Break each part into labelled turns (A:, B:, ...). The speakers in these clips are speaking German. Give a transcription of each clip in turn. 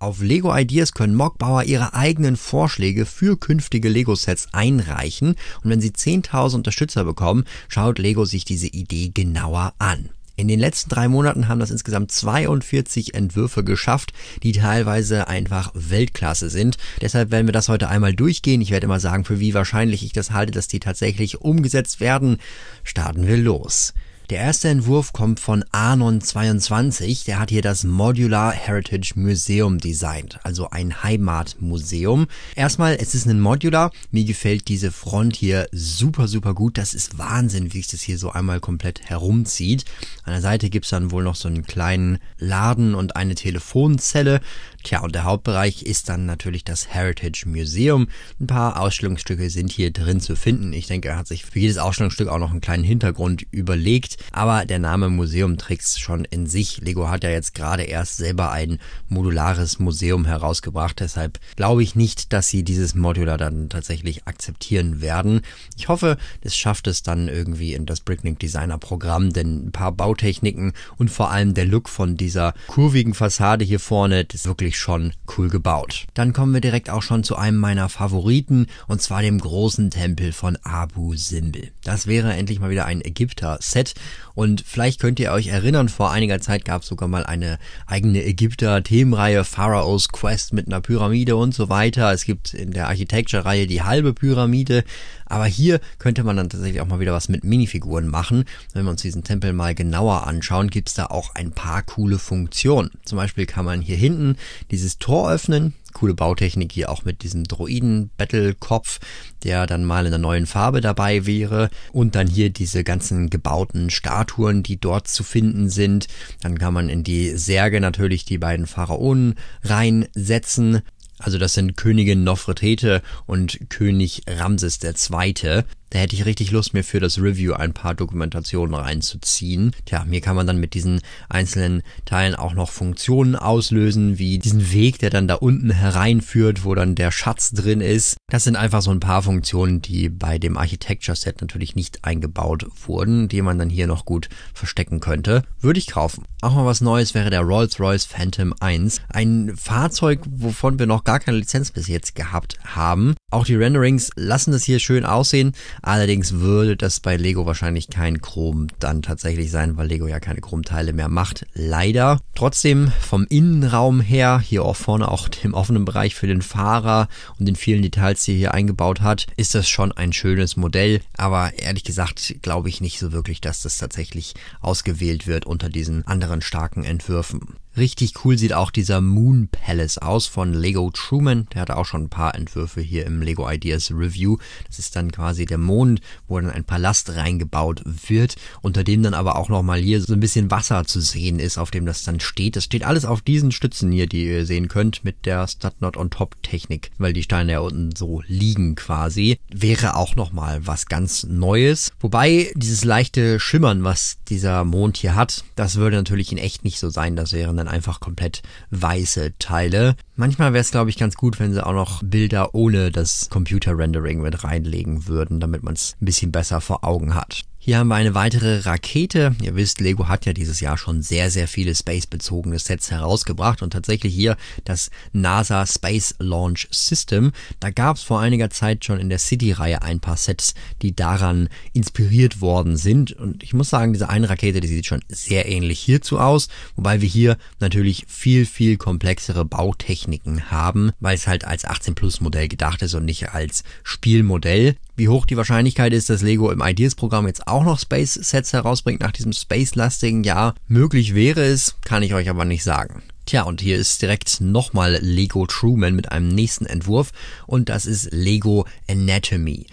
A: Auf Lego Ideas können Mockbauer ihre eigenen Vorschläge für künftige Lego-Sets einreichen und wenn sie 10.000 Unterstützer bekommen, schaut Lego sich diese Idee genauer an. In den letzten drei Monaten haben das insgesamt 42 Entwürfe geschafft, die teilweise einfach Weltklasse sind. Deshalb werden wir das heute einmal durchgehen. Ich werde immer sagen, für wie wahrscheinlich ich das halte, dass die tatsächlich umgesetzt werden. Starten wir los. Der erste Entwurf kommt von Anon22, der hat hier das Modular Heritage Museum designt, also ein Heimatmuseum. Erstmal, es ist ein Modular, mir gefällt diese Front hier super, super gut, das ist Wahnsinn, wie sich das hier so einmal komplett herumzieht. An der Seite gibt's dann wohl noch so einen kleinen Laden und eine Telefonzelle, Tja, und der Hauptbereich ist dann natürlich das Heritage Museum. Ein paar Ausstellungsstücke sind hier drin zu finden. Ich denke, er hat sich für jedes Ausstellungsstück auch noch einen kleinen Hintergrund überlegt. Aber der Name Museum trägt schon in sich. Lego hat ja jetzt gerade erst selber ein modulares Museum herausgebracht. Deshalb glaube ich nicht, dass sie dieses Modular dann tatsächlich akzeptieren werden. Ich hoffe, es schafft es dann irgendwie in das Bricklink Designer Programm, denn ein paar Bautechniken und vor allem der Look von dieser kurvigen Fassade hier vorne, das ist wirklich wirklich schon cool gebaut. Dann kommen wir direkt auch schon zu einem meiner Favoriten und zwar dem großen Tempel von Abu Simbel. Das wäre endlich mal wieder ein Ägypter-Set und vielleicht könnt ihr euch erinnern, vor einiger Zeit gab es sogar mal eine eigene Ägypter-Themenreihe, Pharaoh's Quest mit einer Pyramide und so weiter. Es gibt in der Architecture-Reihe die halbe Pyramide. Aber hier könnte man dann tatsächlich auch mal wieder was mit Minifiguren machen. Wenn wir uns diesen Tempel mal genauer anschauen, gibt es da auch ein paar coole Funktionen. Zum Beispiel kann man hier hinten dieses Tor öffnen, coole Bautechnik hier auch mit diesem Droiden-Battle-Kopf, der dann mal in der neuen Farbe dabei wäre. Und dann hier diese ganzen gebauten Statuen, die dort zu finden sind. Dann kann man in die Särge natürlich die beiden Pharaonen reinsetzen. Also das sind Königin Nofretete und König Ramses II. Da hätte ich richtig Lust, mir für das Review ein paar Dokumentationen reinzuziehen. Tja, mir kann man dann mit diesen einzelnen Teilen auch noch Funktionen auslösen, wie diesen Weg, der dann da unten hereinführt, wo dann der Schatz drin ist. Das sind einfach so ein paar Funktionen, die bei dem Architecture Set natürlich nicht eingebaut wurden, die man dann hier noch gut verstecken könnte. Würde ich kaufen. Auch mal was Neues wäre der Rolls-Royce Phantom 1. Ein Fahrzeug, wovon wir noch gar keine Lizenz bis jetzt gehabt haben. Auch die Renderings lassen das hier schön aussehen. Allerdings würde das bei Lego wahrscheinlich kein Chrom dann tatsächlich sein, weil Lego ja keine Chromteile mehr macht. Leider. Trotzdem vom Innenraum her, hier auch vorne auch dem offenen Bereich für den Fahrer und den vielen Details, die er hier eingebaut hat, ist das schon ein schönes Modell. Aber ehrlich gesagt glaube ich nicht so wirklich, dass das tatsächlich ausgewählt wird unter diesen anderen starken Entwürfen. Richtig cool sieht auch dieser Moon Palace aus von Lego Truman. Der hatte auch schon ein paar Entwürfe hier im Lego Ideas Review. Das ist dann quasi der Mond, wo dann ein Palast reingebaut wird, unter dem dann aber auch nochmal hier so ein bisschen Wasser zu sehen ist, auf dem das dann steht. Das steht alles auf diesen Stützen hier, die ihr sehen könnt, mit der Stud on Top Technik, weil die Steine ja unten so liegen quasi. Wäre auch nochmal was ganz Neues. Wobei dieses leichte Schimmern, was dieser Mond hier hat, das würde natürlich in echt nicht so sein. Das wäre dann einfach komplett weiße Teile. Manchmal wäre es, glaube ich, ganz gut, wenn sie auch noch Bilder ohne das Computer-Rendering mit reinlegen würden, damit man es ein bisschen besser vor Augen hat. Hier haben wir eine weitere Rakete. Ihr wisst, Lego hat ja dieses Jahr schon sehr, sehr viele Space-bezogene Sets herausgebracht und tatsächlich hier das NASA Space Launch System. Da gab es vor einiger Zeit schon in der City-Reihe ein paar Sets, die daran inspiriert worden sind. Und ich muss sagen, diese eine Rakete, die sieht schon sehr ähnlich hierzu aus, wobei wir hier natürlich viel, viel komplexere Bautechnik Techniken haben, weil es halt als 18 Plus Modell gedacht ist und nicht als Spielmodell. Wie hoch die Wahrscheinlichkeit ist, dass Lego im Ideas-Programm jetzt auch noch Space-Sets herausbringt nach diesem Space-lastigen Jahr? Möglich wäre es, kann ich euch aber nicht sagen. Tja, und hier ist direkt nochmal Lego Truman mit einem nächsten Entwurf und das ist Lego Anatomy.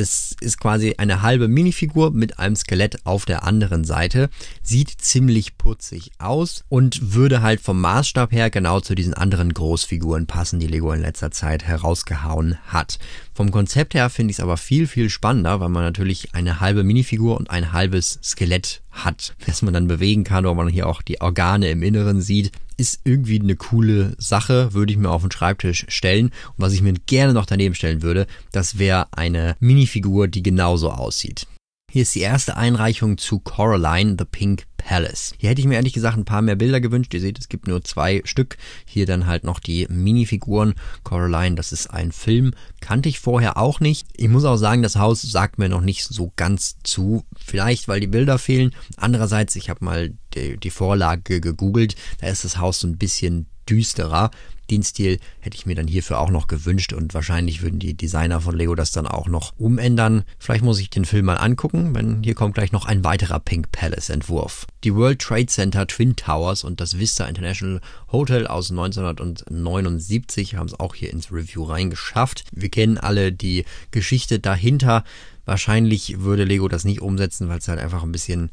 A: Das ist quasi eine halbe Minifigur mit einem Skelett auf der anderen Seite. Sieht ziemlich putzig aus und würde halt vom Maßstab her genau zu diesen anderen Großfiguren passen, die Lego in letzter Zeit herausgehauen hat. Vom Konzept her finde ich es aber viel, viel spannender, weil man natürlich eine halbe Minifigur und ein halbes Skelett hat, das man dann bewegen kann, wo man hier auch die Organe im Inneren sieht ist irgendwie eine coole Sache, würde ich mir auf den Schreibtisch stellen. Und was ich mir gerne noch daneben stellen würde, das wäre eine Minifigur, die genauso aussieht. Hier ist die erste Einreichung zu Coraline, The Pink Palace. Hier hätte ich mir ehrlich gesagt ein paar mehr Bilder gewünscht. Ihr seht, es gibt nur zwei Stück. Hier dann halt noch die Minifiguren. Coraline, das ist ein Film. Kannte ich vorher auch nicht. Ich muss auch sagen, das Haus sagt mir noch nicht so ganz zu. Vielleicht, weil die Bilder fehlen. Andererseits, ich habe mal die, die Vorlage gegoogelt. Da ist das Haus so ein bisschen düsterer. Den Stil hätte ich mir dann hierfür auch noch gewünscht und wahrscheinlich würden die Designer von Lego das dann auch noch umändern. Vielleicht muss ich den Film mal angucken, denn hier kommt gleich noch ein weiterer Pink Palace Entwurf. Die World Trade Center Twin Towers und das Vista International Hotel aus 1979 haben es auch hier ins Review reingeschafft. Wir kennen alle die Geschichte dahinter. Wahrscheinlich würde Lego das nicht umsetzen, weil es halt einfach ein bisschen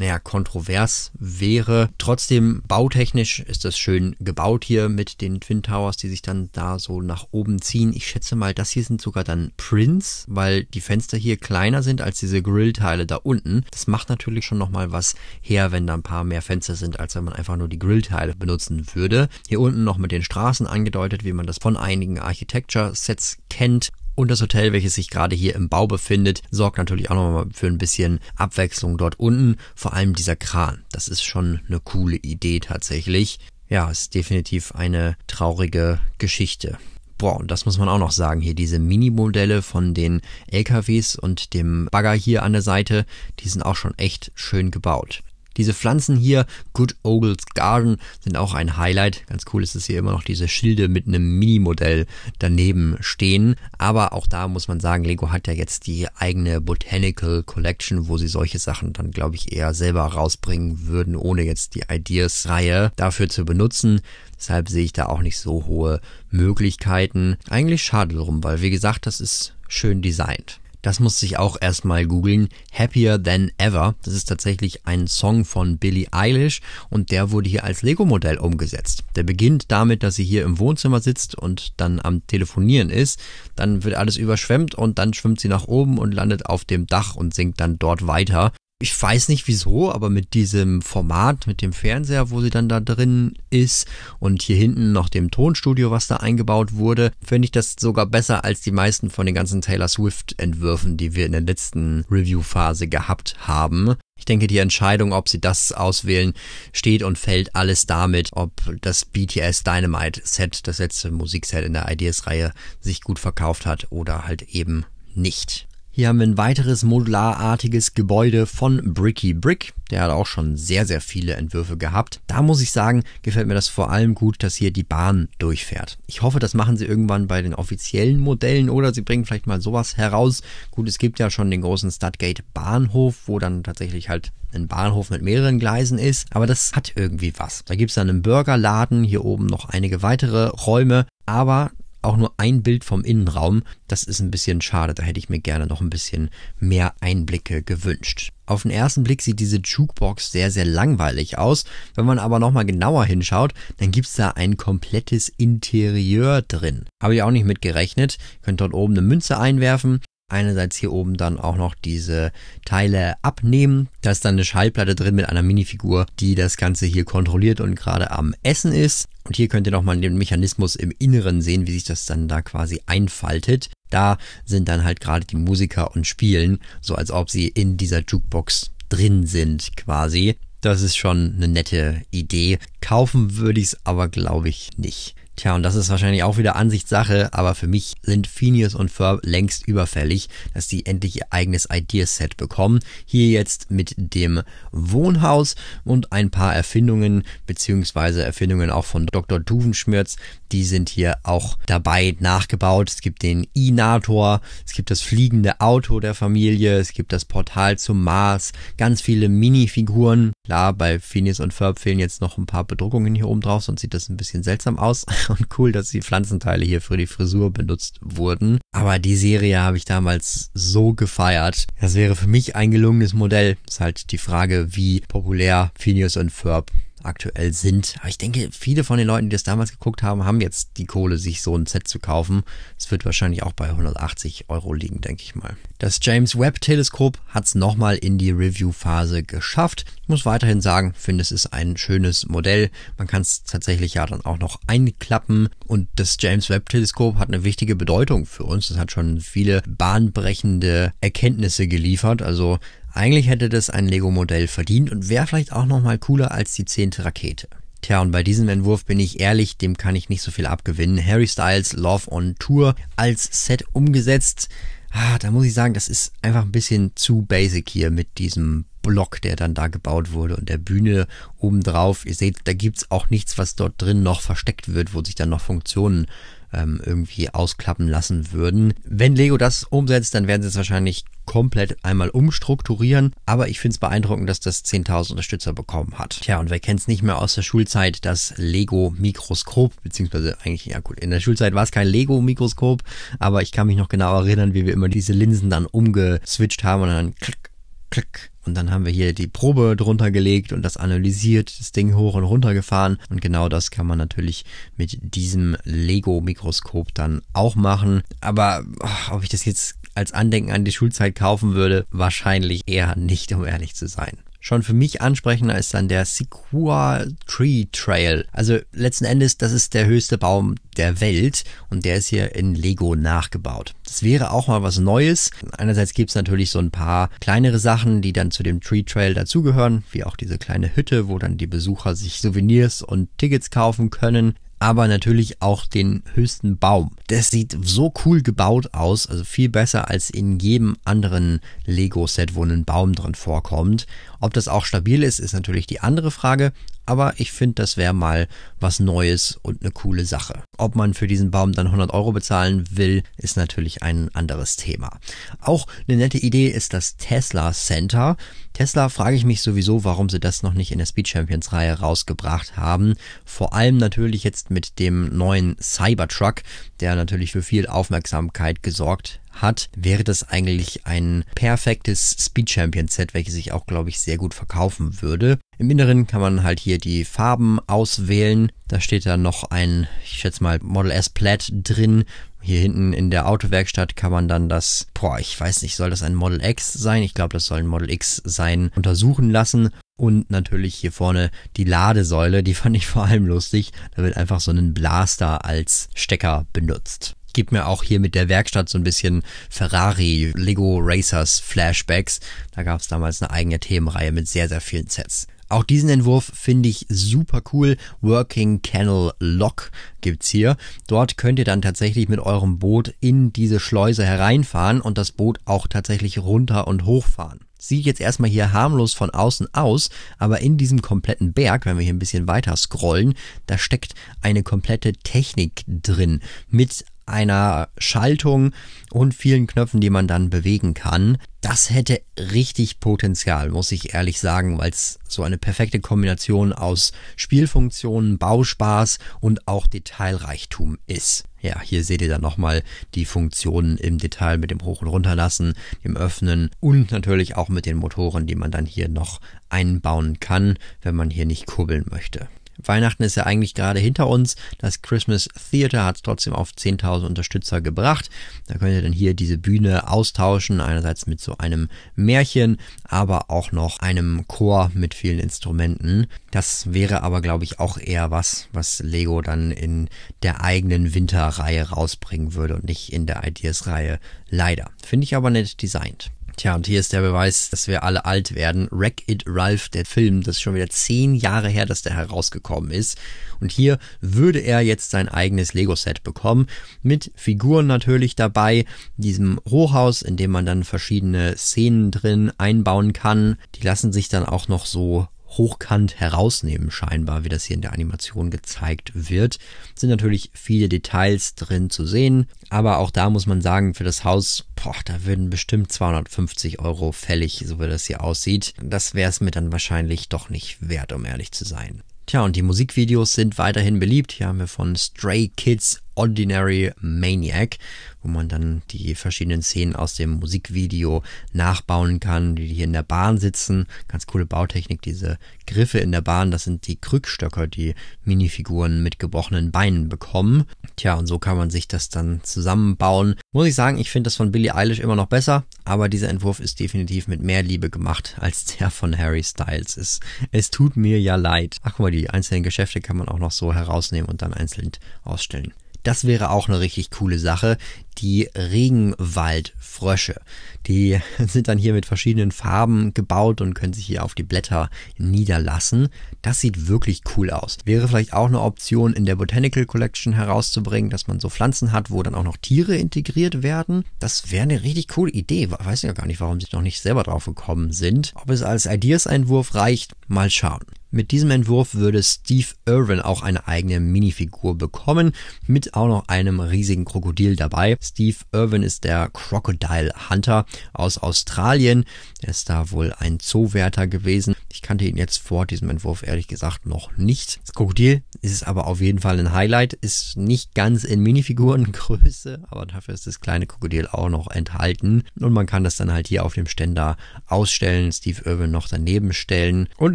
A: naja, kontrovers wäre. Trotzdem bautechnisch ist das schön gebaut hier mit den Twin Towers, die sich dann da so nach oben ziehen. Ich schätze mal, das hier sind sogar dann Prints, weil die Fenster hier kleiner sind als diese Grillteile da unten. Das macht natürlich schon nochmal was her, wenn da ein paar mehr Fenster sind, als wenn man einfach nur die Grillteile benutzen würde. Hier unten noch mit den Straßen angedeutet, wie man das von einigen Architecture-Sets kennt. Und das Hotel, welches sich gerade hier im Bau befindet, sorgt natürlich auch nochmal für ein bisschen Abwechslung dort unten. Vor allem dieser Kran. Das ist schon eine coole Idee tatsächlich. Ja, ist definitiv eine traurige Geschichte. Boah, und das muss man auch noch sagen hier, diese Minimodelle von den LKWs und dem Bagger hier an der Seite, die sind auch schon echt schön gebaut. Diese Pflanzen hier, Good Ogles Garden, sind auch ein Highlight. Ganz cool ist es hier immer noch diese Schilde mit einem Mini-Modell daneben stehen. Aber auch da muss man sagen, Lego hat ja jetzt die eigene Botanical Collection, wo sie solche Sachen dann, glaube ich, eher selber rausbringen würden, ohne jetzt die Ideas-Reihe dafür zu benutzen. Deshalb sehe ich da auch nicht so hohe Möglichkeiten. Eigentlich schade drum, weil wie gesagt, das ist schön designt. Das muss ich auch erstmal googeln. Happier Than Ever. Das ist tatsächlich ein Song von Billie Eilish und der wurde hier als Lego-Modell umgesetzt. Der beginnt damit, dass sie hier im Wohnzimmer sitzt und dann am Telefonieren ist. Dann wird alles überschwemmt und dann schwimmt sie nach oben und landet auf dem Dach und singt dann dort weiter ich weiß nicht wieso, aber mit diesem Format, mit dem Fernseher, wo sie dann da drin ist und hier hinten noch dem Tonstudio, was da eingebaut wurde, finde ich das sogar besser als die meisten von den ganzen Taylor Swift-Entwürfen, die wir in der letzten Review-Phase gehabt haben. Ich denke, die Entscheidung, ob sie das auswählen, steht und fällt alles damit, ob das BTS Dynamite Set, das letzte Musikset in der Ideas-Reihe, sich gut verkauft hat oder halt eben nicht. Hier haben wir ein weiteres modularartiges Gebäude von Bricky Brick. Der hat auch schon sehr, sehr viele Entwürfe gehabt. Da muss ich sagen, gefällt mir das vor allem gut, dass hier die Bahn durchfährt. Ich hoffe, das machen sie irgendwann bei den offiziellen Modellen oder sie bringen vielleicht mal sowas heraus. Gut, es gibt ja schon den großen Studgate Bahnhof, wo dann tatsächlich halt ein Bahnhof mit mehreren Gleisen ist, aber das hat irgendwie was. Da gibt es dann einen Burgerladen, hier oben noch einige weitere Räume, aber auch nur ein Bild vom Innenraum. Das ist ein bisschen schade, da hätte ich mir gerne noch ein bisschen mehr Einblicke gewünscht. Auf den ersten Blick sieht diese Jukebox sehr, sehr langweilig aus. Wenn man aber nochmal genauer hinschaut, dann gibt's da ein komplettes Interieur drin. Habe ich auch nicht mit gerechnet. Könnt dort oben eine Münze einwerfen einerseits hier oben dann auch noch diese Teile abnehmen. Da ist dann eine Schallplatte drin mit einer Minifigur, die das Ganze hier kontrolliert und gerade am Essen ist. Und hier könnt ihr nochmal den Mechanismus im Inneren sehen, wie sich das dann da quasi einfaltet. Da sind dann halt gerade die Musiker und spielen, so als ob sie in dieser Jukebox drin sind quasi. Das ist schon eine nette Idee. Kaufen würde ich es aber, glaube ich, nicht. Tja, und das ist wahrscheinlich auch wieder Ansichtssache, aber für mich sind Phineas und Ferb längst überfällig, dass sie endlich ihr eigenes Ideaset bekommen. Hier jetzt mit dem Wohnhaus und ein paar Erfindungen, beziehungsweise Erfindungen auch von Dr. Duvenschmerz, die sind hier auch dabei nachgebaut. Es gibt den Inator, es gibt das fliegende Auto der Familie, es gibt das Portal zum Mars, ganz viele Minifiguren. Klar, bei Phineas und Ferb fehlen jetzt noch ein paar Bedruckungen hier oben drauf, sonst sieht das ein bisschen seltsam aus und cool, dass die Pflanzenteile hier für die Frisur benutzt wurden. Aber die Serie habe ich damals so gefeiert. Das wäre für mich ein gelungenes Modell. Ist halt die Frage, wie populär Phineas und Ferb aktuell sind. Aber ich denke, viele von den Leuten, die das damals geguckt haben, haben jetzt die Kohle, sich so ein Set zu kaufen. Es wird wahrscheinlich auch bei 180 Euro liegen, denke ich mal. Das James Webb Teleskop hat es nochmal in die Review-Phase geschafft. Ich muss weiterhin sagen, finde es ist ein schönes Modell. Man kann es tatsächlich ja dann auch noch einklappen. Und das James Webb Teleskop hat eine wichtige Bedeutung für uns. Es hat schon viele bahnbrechende Erkenntnisse geliefert. Also eigentlich hätte das ein Lego-Modell verdient und wäre vielleicht auch nochmal cooler als die zehnte Rakete. Tja, und bei diesem Entwurf bin ich ehrlich, dem kann ich nicht so viel abgewinnen. Harry Styles Love on Tour als Set umgesetzt. Ah, da muss ich sagen, das ist einfach ein bisschen zu basic hier mit diesem Block, der dann da gebaut wurde und der Bühne obendrauf. Ihr seht, da gibt es auch nichts, was dort drin noch versteckt wird, wo sich dann noch Funktionen ähm, irgendwie ausklappen lassen würden. Wenn Lego das umsetzt, dann werden sie es wahrscheinlich komplett einmal umstrukturieren. Aber ich finde es beeindruckend, dass das 10.000 Unterstützer bekommen hat. Tja, und wer kennt es nicht mehr aus der Schulzeit, das Lego-Mikroskop, beziehungsweise eigentlich, ja gut, in der Schulzeit war es kein Lego-Mikroskop, aber ich kann mich noch genau erinnern, wie wir immer diese Linsen dann umgeswitcht haben und dann klick, klick. Und dann haben wir hier die Probe drunter gelegt und das analysiert, das Ding hoch und runter gefahren. Und genau das kann man natürlich mit diesem Lego-Mikroskop dann auch machen. Aber oh, ob ich das jetzt als Andenken an die Schulzeit kaufen würde, wahrscheinlich eher nicht, um ehrlich zu sein schon für mich ansprechender ist dann der Sequoia Tree Trail. Also letzten Endes, das ist der höchste Baum der Welt und der ist hier in Lego nachgebaut. Das wäre auch mal was Neues. Einerseits gibt es natürlich so ein paar kleinere Sachen, die dann zu dem Tree Trail dazugehören, wie auch diese kleine Hütte, wo dann die Besucher sich Souvenirs und Tickets kaufen können aber natürlich auch den höchsten Baum. Das sieht so cool gebaut aus, also viel besser als in jedem anderen Lego-Set, wo ein Baum drin vorkommt. Ob das auch stabil ist, ist natürlich die andere Frage, aber ich finde, das wäre mal was Neues und eine coole Sache. Ob man für diesen Baum dann 100 Euro bezahlen will, ist natürlich ein anderes Thema. Auch eine nette Idee ist das Tesla Center. Tesla frage ich mich sowieso, warum sie das noch nicht in der Speed Champions Reihe rausgebracht haben. Vor allem natürlich jetzt mit dem neuen Cybertruck, der natürlich für viel Aufmerksamkeit gesorgt hat, wäre das eigentlich ein perfektes Speed Champion Set, welches sich auch, glaube ich, sehr gut verkaufen würde. Im Inneren kann man halt hier die Farben auswählen. Da steht dann noch ein, ich schätze mal, Model S Plaid drin. Hier hinten in der Autowerkstatt kann man dann das, boah, ich weiß nicht, soll das ein Model X sein? Ich glaube, das soll ein Model X sein, untersuchen lassen. Und natürlich hier vorne die Ladesäule, die fand ich vor allem lustig. Da wird einfach so ein Blaster als Stecker benutzt gibt mir auch hier mit der Werkstatt so ein bisschen Ferrari, Lego Racers Flashbacks. Da gab es damals eine eigene Themenreihe mit sehr, sehr vielen Sets. Auch diesen Entwurf finde ich super cool. Working Kennel Lock gibt's hier. Dort könnt ihr dann tatsächlich mit eurem Boot in diese Schleuse hereinfahren und das Boot auch tatsächlich runter und hochfahren. Sieht jetzt erstmal hier harmlos von außen aus, aber in diesem kompletten Berg, wenn wir hier ein bisschen weiter scrollen, da steckt eine komplette Technik drin mit einer Schaltung und vielen Knöpfen, die man dann bewegen kann. Das hätte richtig Potenzial, muss ich ehrlich sagen, weil es so eine perfekte Kombination aus Spielfunktionen, Bauspaß und auch Detailreichtum ist. Ja, hier seht ihr dann nochmal die Funktionen im Detail mit dem Hoch- und Runterlassen, dem Öffnen und natürlich auch mit den Motoren, die man dann hier noch einbauen kann, wenn man hier nicht kurbeln möchte. Weihnachten ist ja eigentlich gerade hinter uns. Das Christmas Theater hat es trotzdem auf 10.000 Unterstützer gebracht. Da könnt ihr dann hier diese Bühne austauschen, einerseits mit so einem Märchen, aber auch noch einem Chor mit vielen Instrumenten. Das wäre aber, glaube ich, auch eher was, was Lego dann in der eigenen Winterreihe rausbringen würde und nicht in der Ideas-Reihe. Leider. Finde ich aber nett designt. Tja, und hier ist der Beweis, dass wir alle alt werden. Wreck-It Ralph, der Film, das ist schon wieder zehn Jahre her, dass der herausgekommen ist. Und hier würde er jetzt sein eigenes Lego-Set bekommen, mit Figuren natürlich dabei, diesem Hochhaus, in dem man dann verschiedene Szenen drin einbauen kann. Die lassen sich dann auch noch so hochkant herausnehmen, scheinbar, wie das hier in der Animation gezeigt wird. Sind natürlich viele Details drin zu sehen, aber auch da muss man sagen, für das Haus, boah, da würden bestimmt 250 Euro fällig, so wie das hier aussieht. Das wäre es mir dann wahrscheinlich doch nicht wert, um ehrlich zu sein. Tja, und die Musikvideos sind weiterhin beliebt. Hier haben wir von Stray Kids Ordinary Maniac, wo man dann die verschiedenen Szenen aus dem Musikvideo nachbauen kann, die hier in der Bahn sitzen. Ganz coole Bautechnik, diese Griffe in der Bahn, das sind die Krückstöcker, die Minifiguren mit gebrochenen Beinen bekommen. Tja, und so kann man sich das dann zusammenbauen. Muss ich sagen, ich finde das von Billie Eilish immer noch besser, aber dieser Entwurf ist definitiv mit mehr Liebe gemacht als der von Harry Styles. Es, es tut mir ja leid. Ach guck mal, die einzelnen Geschäfte kann man auch noch so herausnehmen und dann einzeln ausstellen. Das wäre auch eine richtig coole Sache. Die Regenwaldfrösche. Die sind dann hier mit verschiedenen Farben gebaut und können sich hier auf die Blätter niederlassen. Das sieht wirklich cool aus. Wäre vielleicht auch eine Option in der Botanical Collection herauszubringen, dass man so Pflanzen hat, wo dann auch noch Tiere integriert werden. Das wäre eine richtig coole Idee. Weiß Ich ja gar nicht, warum sie noch nicht selber drauf gekommen sind. Ob es als ideas einwurf reicht, mal schauen. Mit diesem Entwurf würde Steve Irwin auch eine eigene Minifigur bekommen, mit auch noch einem riesigen Krokodil dabei. Steve Irwin ist der Crocodile Hunter aus Australien. Er ist da wohl ein Zoowärter gewesen. Ich kannte ihn jetzt vor diesem Entwurf ehrlich gesagt noch nicht. Das Krokodil ist aber auf jeden Fall ein Highlight, ist nicht ganz in Minifigurengröße, aber dafür ist das kleine Krokodil auch noch enthalten. Und man kann das dann halt hier auf dem Ständer ausstellen, Steve Irwin noch daneben stellen. Und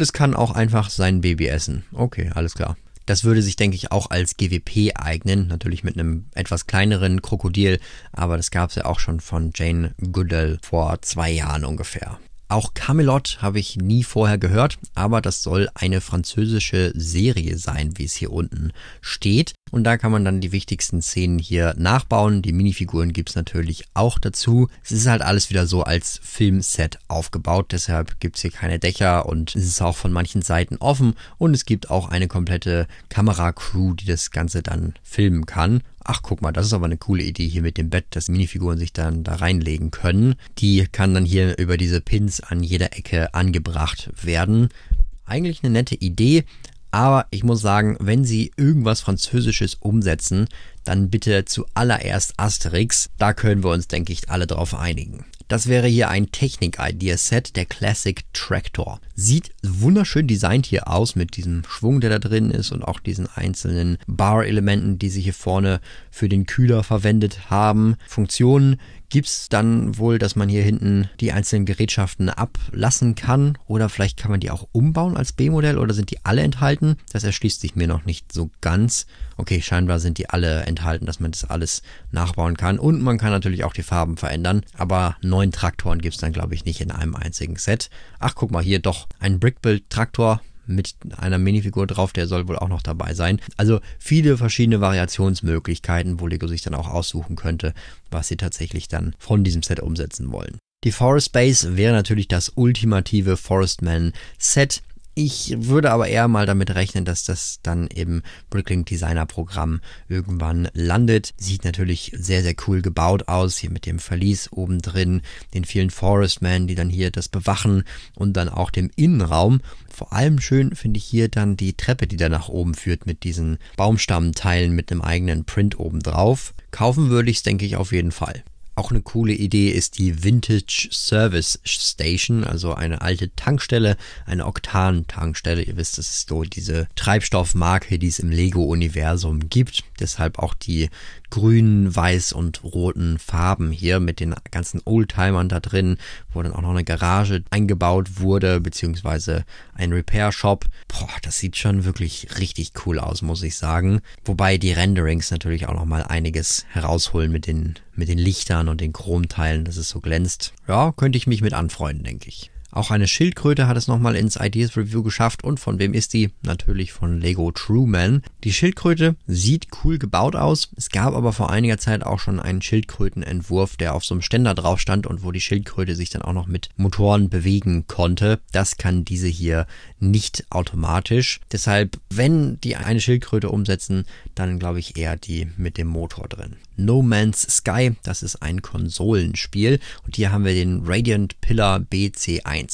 A: es kann auch einfach nach sein Baby essen. Okay, alles klar. Das würde sich, denke ich, auch als GWP eignen, natürlich mit einem etwas kleineren Krokodil, aber das gab es ja auch schon von Jane Goodall vor zwei Jahren ungefähr. Auch Camelot habe ich nie vorher gehört, aber das soll eine französische Serie sein, wie es hier unten steht. Und da kann man dann die wichtigsten Szenen hier nachbauen. Die Minifiguren gibt es natürlich auch dazu. Es ist halt alles wieder so als Filmset aufgebaut, deshalb gibt es hier keine Dächer und es ist auch von manchen Seiten offen. Und es gibt auch eine komplette Kameracrew, die das Ganze dann filmen kann ach guck mal, das ist aber eine coole Idee hier mit dem Bett, dass Minifiguren sich dann da reinlegen können. Die kann dann hier über diese Pins an jeder Ecke angebracht werden. Eigentlich eine nette Idee, aber ich muss sagen, wenn sie irgendwas Französisches umsetzen, dann bitte zuallererst Asterix. Da können wir uns, denke ich, alle drauf einigen. Das wäre hier ein Technik-Ideaset, der Classic Tractor. Sieht wunderschön designt hier aus mit diesem Schwung, der da drin ist und auch diesen einzelnen Bar-Elementen, die sie hier vorne für den Kühler verwendet haben. Funktionen gibt es dann wohl, dass man hier hinten die einzelnen Gerätschaften ablassen kann oder vielleicht kann man die auch umbauen als B-Modell oder sind die alle enthalten? Das erschließt sich mir noch nicht so ganz. Okay, scheinbar sind die alle enthalten, dass man das alles nachbauen kann und man kann natürlich auch die Farben verändern, aber neun Traktoren gibt es dann glaube ich nicht in einem einzigen Set. Ach, guck mal hier, doch noch einen Brickbuild-Traktor mit einer Minifigur drauf, der soll wohl auch noch dabei sein. Also viele verschiedene Variationsmöglichkeiten, wo Lego sich dann auch aussuchen könnte, was sie tatsächlich dann von diesem Set umsetzen wollen. Die Forest Base wäre natürlich das ultimative Forestman Set. Ich würde aber eher mal damit rechnen, dass das dann im Bricklink Designer Programm irgendwann landet. Sieht natürlich sehr, sehr cool gebaut aus, hier mit dem Verlies oben drin, den vielen Forestmen, die dann hier das bewachen und dann auch dem Innenraum. Vor allem schön finde ich hier dann die Treppe, die da nach oben führt mit diesen Baumstammteilen mit einem eigenen Print oben drauf. Kaufen würde ich es, denke ich, auf jeden Fall. Auch eine coole Idee ist die Vintage Service Station, also eine alte Tankstelle, eine Oktan-Tankstelle. Ihr wisst, das ist so diese Treibstoffmarke, die es im Lego-Universum gibt. Deshalb auch die grünen, weiß und roten Farben hier mit den ganzen Oldtimern da drin, wo dann auch noch eine Garage eingebaut wurde, beziehungsweise ein Repair Shop. Boah, das sieht schon wirklich richtig cool aus, muss ich sagen. Wobei die Renderings natürlich auch nochmal einiges herausholen mit den, mit den Lichtern und den Chromteilen, dass es so glänzt. Ja, könnte ich mich mit anfreunden, denke ich. Auch eine Schildkröte hat es nochmal ins Ideas Review geschafft und von wem ist die? Natürlich von Lego Truman. Die Schildkröte sieht cool gebaut aus. Es gab aber vor einiger Zeit auch schon einen Schildkrötenentwurf, der auf so einem Ständer drauf stand und wo die Schildkröte sich dann auch noch mit Motoren bewegen konnte. Das kann diese hier nicht automatisch. Deshalb, wenn die eine Schildkröte umsetzen, dann glaube ich eher die mit dem Motor drin. No Man's Sky, das ist ein Konsolenspiel und hier haben wir den Radiant Pillar BC1.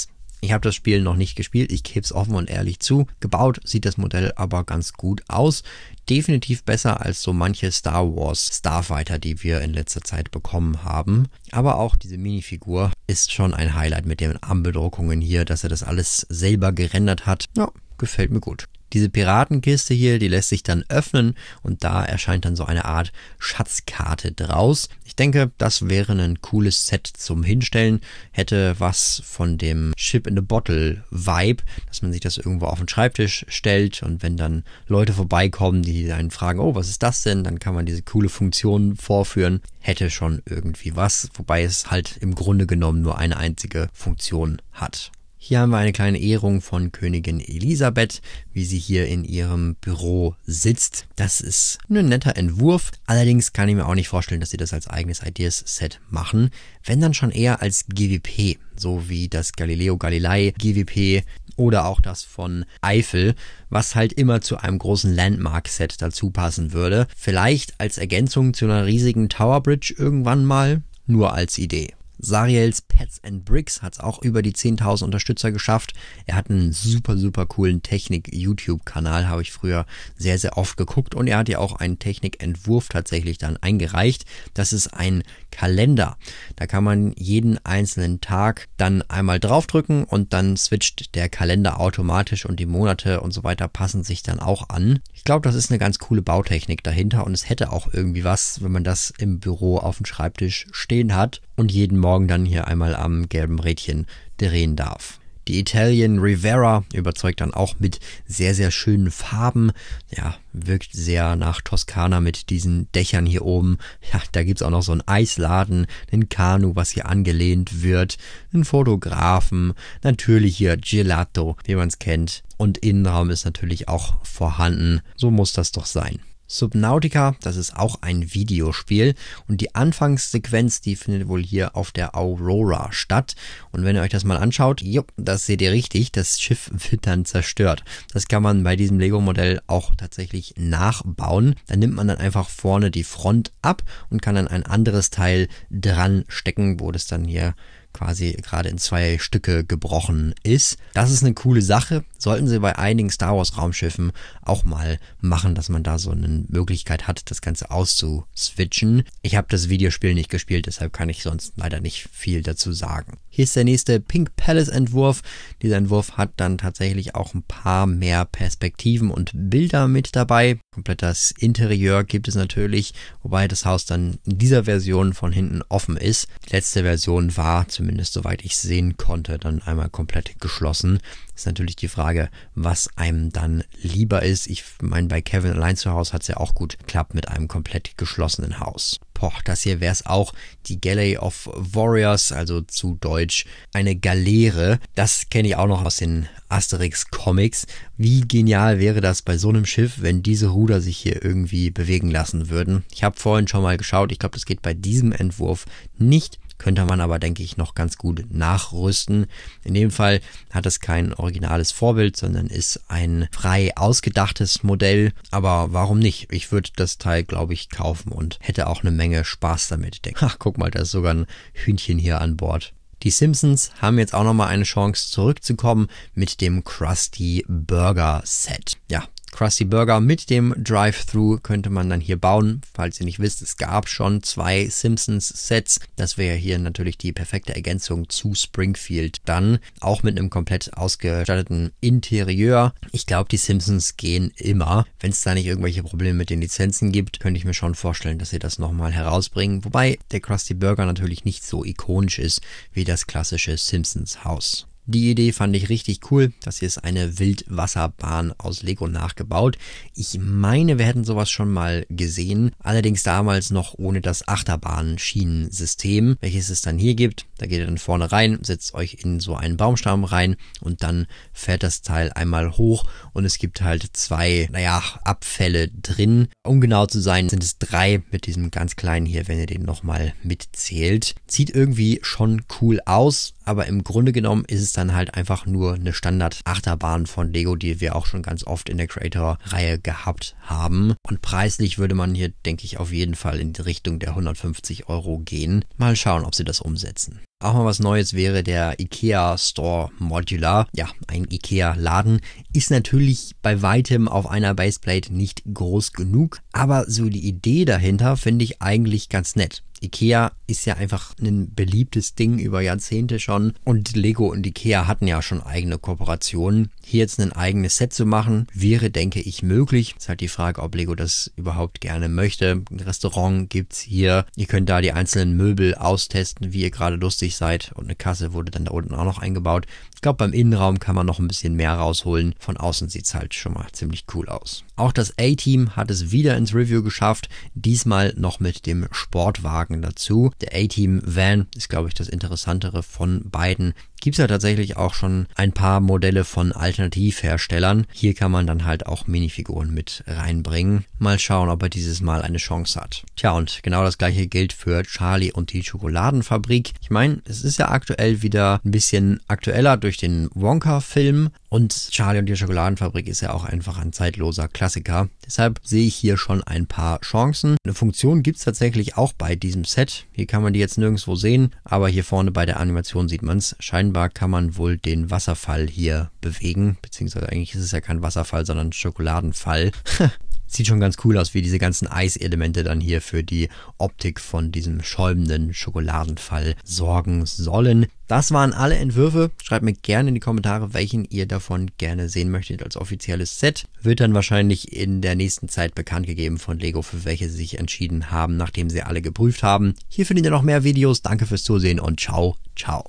A: Ich habe das Spiel noch nicht gespielt, ich gebe es offen und ehrlich zu. Gebaut sieht das Modell aber ganz gut aus. Definitiv besser als so manche Star Wars Starfighter, die wir in letzter Zeit bekommen haben. Aber auch diese Minifigur ist schon ein Highlight mit den Armbedruckungen hier, dass er das alles selber gerendert hat. Ja, gefällt mir gut. Diese Piratenkiste hier, die lässt sich dann öffnen und da erscheint dann so eine Art Schatzkarte draus. Ich denke, das wäre ein cooles Set zum Hinstellen. Hätte was von dem Ship in the Bottle Vibe, dass man sich das irgendwo auf den Schreibtisch stellt und wenn dann Leute vorbeikommen, die einen fragen, oh, was ist das denn? Dann kann man diese coole Funktion vorführen. Hätte schon irgendwie was, wobei es halt im Grunde genommen nur eine einzige Funktion hat. Hier haben wir eine kleine Ehrung von Königin Elisabeth, wie sie hier in ihrem Büro sitzt. Das ist ein netter Entwurf. Allerdings kann ich mir auch nicht vorstellen, dass sie das als eigenes Ideas-Set machen. Wenn dann schon eher als GWP, so wie das Galileo Galilei GWP oder auch das von Eiffel, was halt immer zu einem großen Landmark-Set dazu passen würde. Vielleicht als Ergänzung zu einer riesigen Tower Bridge irgendwann mal, nur als Idee. Sariels Pets and Bricks hat es auch über die 10.000 Unterstützer geschafft. Er hat einen super, super coolen Technik-YouTube-Kanal, habe ich früher sehr, sehr oft geguckt. Und er hat ja auch einen Technikentwurf tatsächlich dann eingereicht. Das ist ein Kalender. Da kann man jeden einzelnen Tag dann einmal draufdrücken und dann switcht der Kalender automatisch und die Monate und so weiter passen sich dann auch an. Ich glaube, das ist eine ganz coole Bautechnik dahinter und es hätte auch irgendwie was, wenn man das im Büro auf dem Schreibtisch stehen hat und jeden Morgen Morgen dann hier einmal am gelben Rädchen drehen darf. Die Italian Rivera überzeugt dann auch mit sehr, sehr schönen Farben. Ja, wirkt sehr nach Toskana mit diesen Dächern hier oben. Ja, da gibt es auch noch so einen Eisladen, einen Kanu, was hier angelehnt wird, einen Fotografen, natürlich hier Gelato, wie man es kennt. Und Innenraum ist natürlich auch vorhanden. So muss das doch sein. Subnautica, das ist auch ein Videospiel und die Anfangssequenz, die findet wohl hier auf der Aurora statt. Und wenn ihr euch das mal anschaut, jo, das seht ihr richtig, das Schiff wird dann zerstört. Das kann man bei diesem Lego-Modell auch tatsächlich nachbauen. Dann nimmt man dann einfach vorne die Front ab und kann dann ein anderes Teil dran stecken, wo das dann hier quasi gerade in zwei Stücke gebrochen ist. Das ist eine coole Sache. Sollten sie bei einigen Star Wars Raumschiffen auch mal machen, dass man da so eine Möglichkeit hat, das Ganze auszuswitchen. Ich habe das Videospiel nicht gespielt, deshalb kann ich sonst leider nicht viel dazu sagen. Hier ist der nächste Pink Palace Entwurf. Dieser Entwurf hat dann tatsächlich auch ein paar mehr Perspektiven und Bilder mit dabei. Komplett das Interieur gibt es natürlich, wobei das Haus dann in dieser Version von hinten offen ist. Die letzte Version war, zumindest soweit ich sehen konnte, dann einmal komplett geschlossen. Ist natürlich die Frage, was einem dann lieber ist. Ich meine, bei Kevin allein zu Hause hat es ja auch gut geklappt mit einem komplett geschlossenen Haus. Poch, das hier wäre es auch, die Galley of Warriors, also zu Deutsch eine Galeere. Das kenne ich auch noch aus den Asterix-Comics. Wie genial wäre das bei so einem Schiff, wenn diese Ruder sich hier irgendwie bewegen lassen würden? Ich habe vorhin schon mal geschaut, ich glaube, das geht bei diesem Entwurf nicht könnte man aber, denke ich, noch ganz gut nachrüsten. In dem Fall hat es kein originales Vorbild, sondern ist ein frei ausgedachtes Modell. Aber warum nicht? Ich würde das Teil, glaube ich, kaufen und hätte auch eine Menge Spaß damit. Denke, ach, guck mal, da ist sogar ein Hühnchen hier an Bord. Die Simpsons haben jetzt auch nochmal eine Chance zurückzukommen mit dem Krusty Burger Set. Ja, Krusty Burger mit dem Drive-Thru könnte man dann hier bauen. Falls ihr nicht wisst, es gab schon zwei Simpsons-Sets. Das wäre hier natürlich die perfekte Ergänzung zu Springfield dann. Auch mit einem komplett ausgestatteten Interieur. Ich glaube, die Simpsons gehen immer. Wenn es da nicht irgendwelche Probleme mit den Lizenzen gibt, könnte ich mir schon vorstellen, dass sie das nochmal herausbringen. Wobei der Krusty Burger natürlich nicht so ikonisch ist wie das klassische Simpsons-Haus. Die Idee fand ich richtig cool. Das hier ist eine Wildwasserbahn aus Lego nachgebaut. Ich meine, wir hätten sowas schon mal gesehen. Allerdings damals noch ohne das Achterbahnschienensystem, welches es dann hier gibt. Da geht ihr dann vorne rein, setzt euch in so einen Baumstamm rein und dann fährt das Teil einmal hoch und es gibt halt zwei, naja, Abfälle drin. Um genau zu sein, sind es drei mit diesem ganz kleinen hier, wenn ihr den nochmal mitzählt. Sieht irgendwie schon cool aus, aber im Grunde genommen ist es dann dann halt einfach nur eine Standard-Achterbahn von Lego, die wir auch schon ganz oft in der Creator-Reihe gehabt haben. Und preislich würde man hier, denke ich, auf jeden Fall in die Richtung der 150 Euro gehen. Mal schauen, ob sie das umsetzen auch mal was Neues wäre der IKEA Store Modular. Ja, ein IKEA Laden ist natürlich bei weitem auf einer Baseplate nicht groß genug, aber so die Idee dahinter finde ich eigentlich ganz nett. Ikea ist ja einfach ein beliebtes Ding über Jahrzehnte schon und Lego und Ikea hatten ja schon eigene Kooperationen. Hier jetzt ein eigenes Set zu machen, wäre, denke ich, möglich. Ist halt die Frage, ob Lego das überhaupt gerne möchte. Ein Restaurant gibt es hier. Ihr könnt da die einzelnen Möbel austesten, wie ihr gerade lustig seid. Und eine Kasse wurde dann da unten auch noch eingebaut. Ich glaube, beim Innenraum kann man noch ein bisschen mehr rausholen. Von außen sieht es halt schon mal ziemlich cool aus. Auch das A-Team hat es wieder ins Review geschafft, diesmal noch mit dem Sportwagen dazu. Der A-Team Van ist, glaube ich, das interessantere von beiden. Gibt es ja tatsächlich auch schon ein paar Modelle von Alternativherstellern. Hier kann man dann halt auch Minifiguren mit reinbringen. Mal schauen, ob er dieses Mal eine Chance hat. Tja, und genau das gleiche gilt für Charlie und die Schokoladenfabrik. Ich meine, es ist ja aktuell wieder ein bisschen aktueller durch durch den Wonka-Film und Charlie und die Schokoladenfabrik ist ja auch einfach ein zeitloser Klassiker. Deshalb sehe ich hier schon ein paar Chancen. Eine Funktion gibt es tatsächlich auch bei diesem Set. Hier kann man die jetzt nirgendwo sehen, aber hier vorne bei der Animation sieht man es. Scheinbar kann man wohl den Wasserfall hier bewegen, beziehungsweise eigentlich ist es ja kein Wasserfall, sondern Schokoladenfall. Sieht schon ganz cool aus, wie diese ganzen Eiselemente dann hier für die Optik von diesem schäumenden Schokoladenfall sorgen sollen. Das waren alle Entwürfe. Schreibt mir gerne in die Kommentare, welchen ihr davon gerne sehen möchtet als offizielles Set. Wird dann wahrscheinlich in der nächsten Zeit bekannt gegeben von Lego, für welche sie sich entschieden haben, nachdem sie alle geprüft haben. Hier findet ihr noch mehr Videos. Danke fürs Zusehen und ciao, ciao.